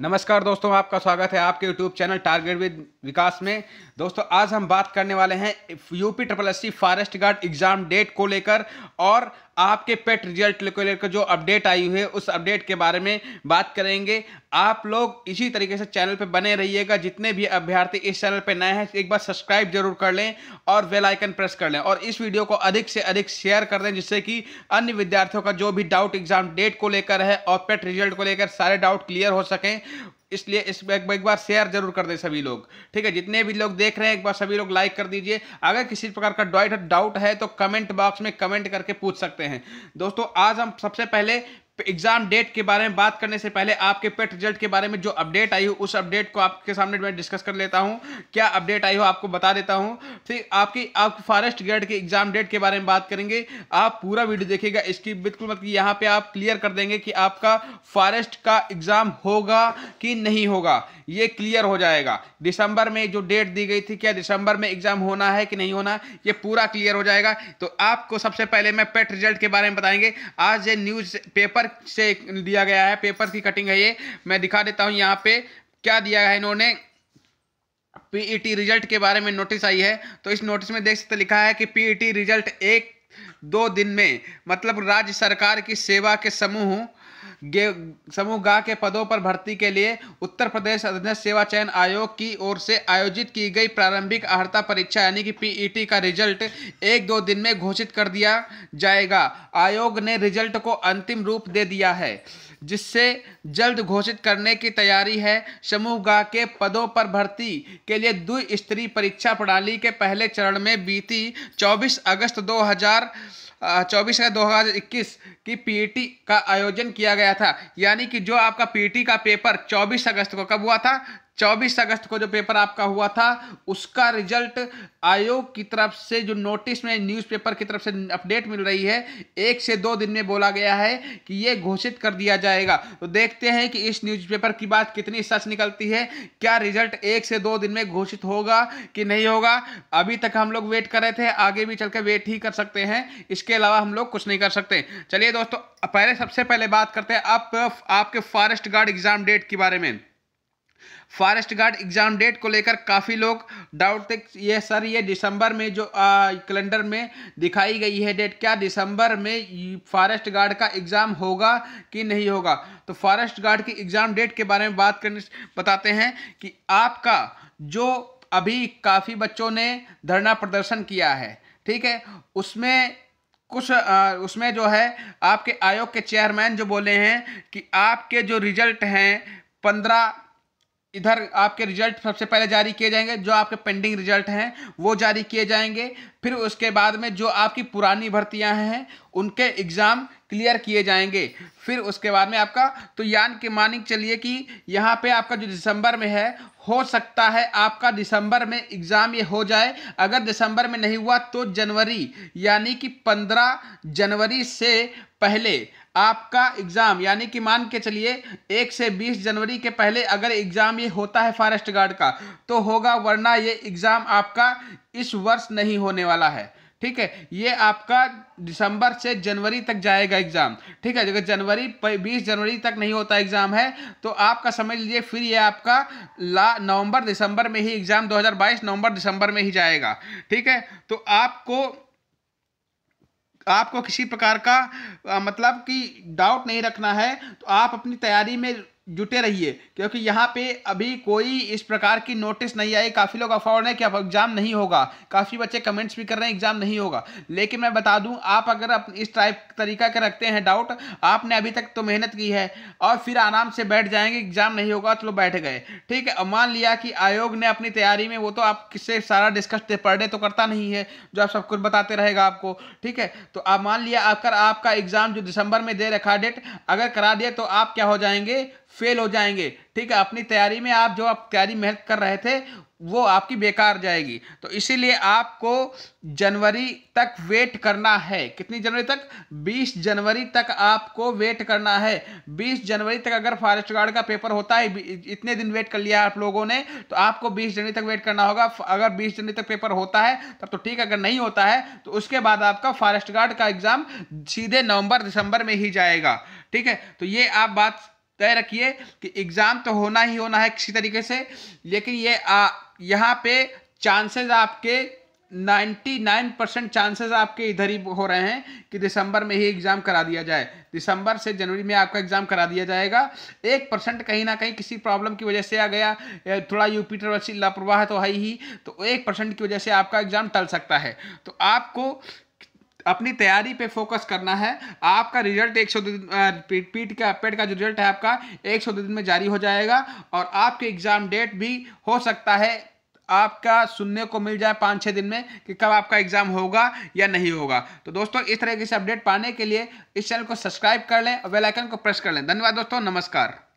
नमस्कार दोस्तों आपका स्वागत है आपके YouTube channel target with Vikas में दोस्तों आज हम बात करने वाले हैं UP triple S C forest guard exam date को लेकर और आपके पेट रिजल्ट को लेकर जो अपडेट आई हुई है उस अपडेट के बारे में बात करेंगे आप लोग इसी तरीके से चैनल पर बने रहिएगा जितने भी अभ्यर्थी इस चैनल पर नए हैं एक बार सब्सक्राइब जरूर कर लें और बेल आइकन प्रेस कर लें और इस वीडियो को अधिक से अधिक शेयर कर दें जिससे कि अन्य विद्यार्थियों का जो भी डाउट एग्जाम डेट को लेकर है और पेट रिजल्ट को लेकर सारे डाउट क्लियर हो सकें इसलिए इस एक, बार शेयर जरूर कर दें सभी लोग ठीक है जितने भी लोग देख रहे हैं एक बार सभी लोग लाइक कर दीजिए अगर किसी प्रकार का डाउट डाउट है तो कमेंट बॉक्स में कमेंट करके पूछ सकते हैं दोस्तों आज हम सबसे पहले एग्जाम डेट के बारे में बात करने से पहले आपके पेट रिजल्ट के बारे में जो अपडेट आई हो उस अपडेट को आपके सामने मैं डिस्कस कर लेता हूं क्या अपडेट आई हो आपको बता देता हूं फिर आपकी आप फॉरेस्ट गार्ड के एग्जाम डेट के बारे में बात करेंगे आप पूरा वीडियो देखिएगा इसकी बिल्कुल मतलब यहां पे आप क्लियर कर देंगे कि आपका फॉरेस्ट का एग्जाम होगा कि नहीं होगा ये क्लियर हो जाएगा दिसंबर में जो डेट दी गई थी क्या दिसंबर में एग्जाम होना है कि नहीं होना ये पूरा क्लियर हो जाएगा तो आपको सबसे पहले मैं पेट रिजल्ट के बारे में बताएंगे आज ये न्यूज़ पेपर पेपर से दिया गया है पेपर की कटिंग है ये मैं दिखा देता हूँ यहाँ पे क्या दिया है इन्होंने पीईटी रिजल्ट e के बारे में नोटिस आई है तो इस नोटिस में देख सकते लिखा है कि पीईटी रिजल्ट e एक दो दिन में मतलब राज्य सरकार की सेवा के समूह समूह गा के पदों पर भर्ती के लिए उत्तर प्रदेश अध्यक्ष सेवा चयन आयोग की ओर से आयोजित की गई प्रारंभिक अर्हता परीक्षा यानी कि पीईटी e का रिजल्ट एक दो दिन में घोषित कर दिया जाएगा आयोग ने रिजल्ट को अंतिम रूप दे दिया है जिससे जल्द घोषित करने की तैयारी है समूहगाह के पदों पर भर्ती के लिए द्विस्तरीय परीक्षा प्रणाली के पहले चरण में बीती 24 अगस्त 2000 चौबीस अगस्त दो हज़ार इक्कीस की पीईटी का आयोजन किया गया था यानी कि जो आपका पीईटी का पेपर 24 अगस्त को कब हुआ था 24 अगस्त को जो पेपर आपका हुआ था उसका रिजल्ट आयोग की तरफ से जो नोटिस में न्यूज़पेपर की तरफ से अपडेट मिल रही है एक से दो दिन में बोला गया है कि ये घोषित कर दिया जाएगा तो देखते हैं कि इस न्यूज़पेपर की बात कितनी सच निकलती है क्या रिजल्ट एक से दो दिन में घोषित होगा कि नहीं होगा अभी तक हम लोग वेट कर रहे थे आगे भी चल कर वेट ही कर सकते हैं इसके अलावा हम लोग कुछ नहीं कर सकते चलिए दोस्तों पहले सबसे पहले बात करते हैं आप आपके फॉरेस्ट गार्ड एग्जाम डेट के बारे में फॉरेस्ट गार्ड एग्जाम डेट को लेकर काफ़ी लोग डाउट थे ये सर ये दिसंबर में जो कैलेंडर में दिखाई गई है डेट क्या दिसंबर में फॉरेस्ट गार्ड का एग्ज़ाम होगा कि नहीं होगा तो फॉरेस्ट गार्ड की एग्ज़ाम डेट के बारे में बात करने बताते हैं कि आपका जो अभी काफ़ी बच्चों ने धरना प्रदर्शन किया है ठीक है उसमें कुछ उसमें जो है आपके आयोग के चेयरमैन जो बोले हैं कि आपके जो रिजल्ट हैं पंद्रह इधर आपके रिजल्ट सबसे पहले जारी किए जाएंगे जो आपके पेंडिंग रिजल्ट हैं वो जारी किए जाएंगे फिर उसके बाद में जो आपकी पुरानी भर्तियां हैं उनके एग्ज़ाम क्लियर किए जाएंगे फिर उसके बाद में आपका तो यान के मान चलिए कि यहाँ पे आपका जो दिसंबर में है हो सकता है आपका दिसंबर में एग्ज़ाम ये हो जाए अगर दिसंबर में नहीं हुआ तो जनवरी यानी कि पंद्रह जनवरी से पहले आपका एग्ज़ाम यानी कि मान के चलिए एक से बीस जनवरी के पहले अगर एग्ज़ाम ये होता है फॉरेस्ट गार्ड का तो होगा वरना ये एग्ज़ाम आपका इस वर्ष नहीं होने वाला है ठीक है ये आपका दिसंबर से जनवरी तक जाएगा एग्जाम ठीक है अगर जनवरी बीस जनवरी तक नहीं होता एग्जाम है तो आपका समझ लीजिए फिर ये आपका ला नवंबर दिसंबर में ही एग्जाम 2022 नवंबर दिसंबर में ही जाएगा ठीक है तो आपको आपको किसी प्रकार का आ, मतलब कि डाउट नहीं रखना है तो आप अपनी तैयारी में जुटे रहिए क्योंकि यहाँ पे अभी कोई इस प्रकार की नोटिस नहीं आई काफ़ी लोग अफॉर्ड हैं कि अब एग्ज़ाम नहीं होगा काफ़ी बच्चे कमेंट्स भी कर रहे हैं एग्ज़ाम नहीं होगा लेकिन मैं बता दूं आप अगर इस टाइप तरीका के रखते हैं डाउट आपने अभी तक तो मेहनत की है और फिर आराम से बैठ जाएंगे एग्ज़ाम नहीं होगा तो लोग बैठ गए ठीक है मान लिया कि आयोग ने अपनी तैयारी में वो तो आप किससे सारा डिस्कस पर डे तो करता नहीं है जो आप सब कुछ बताते रहेगा आपको ठीक है तो आप मान लिया अगर आपका एग्ज़ाम जो दिसंबर में दे रखा डेट अगर करा दिया तो आप क्या हो जाएंगे फेल हो जाएंगे ठीक है अपनी तैयारी में आप जो आप तैयारी मेहनत कर रहे थे वो आपकी बेकार जाएगी तो इसीलिए आपको जनवरी तक वेट करना है कितनी जनवरी तक 20 जनवरी तक आपको वेट करना है 20 जनवरी तक अगर फॉरेस्ट गार्ड का पेपर होता है इतने दिन वेट कर लिया आप लोगों ने तो आपको 20 जनवरी तक वेट करना होगा अगर 20 जनवरी तक पेपर होता है तब तो ठीक अगर नहीं होता है तो उसके बाद आपका फॉरेस्ट गार्ड का एग्ज़ाम सीधे नवंबर दिसंबर में ही जाएगा ठीक है तो ये आप बात तय रखिए कि एग्ज़ाम तो होना ही होना है किसी तरीके से लेकिन ये यहाँ पे चांसेस आपके 99 परसेंट चांसेस आपके इधर ही हो रहे हैं कि दिसंबर में ही एग्ज़ाम करा दिया जाए दिसंबर से जनवरी में आपका एग्ज़ाम करा दिया जाएगा एक परसेंट कहीं ना कहीं किसी प्रॉब्लम की वजह से आ गया थोड़ा यूपी ट्रवर्सी लापरवाह तो है ही तो एक परसेंट की वजह से आपका एग्ज़ाम टल सकता है तो आपको अपनी तैयारी पे फोकस करना है आपका रिजल्ट एक सौ दिन पीट का पेट का जो रिजल्ट है आपका एक सौ दिन में जारी हो जाएगा और आपके एग्ज़ाम डेट भी हो सकता है आपका सुनने को मिल जाए पाँच छः दिन में कि कब आपका एग्ज़ाम होगा या नहीं होगा तो दोस्तों इस तरह की अपडेट पाने के लिए इस चैनल को सब्सक्राइब कर लें और बेलाइकन को प्रेस कर लें धन्यवाद दोस्तों नमस्कार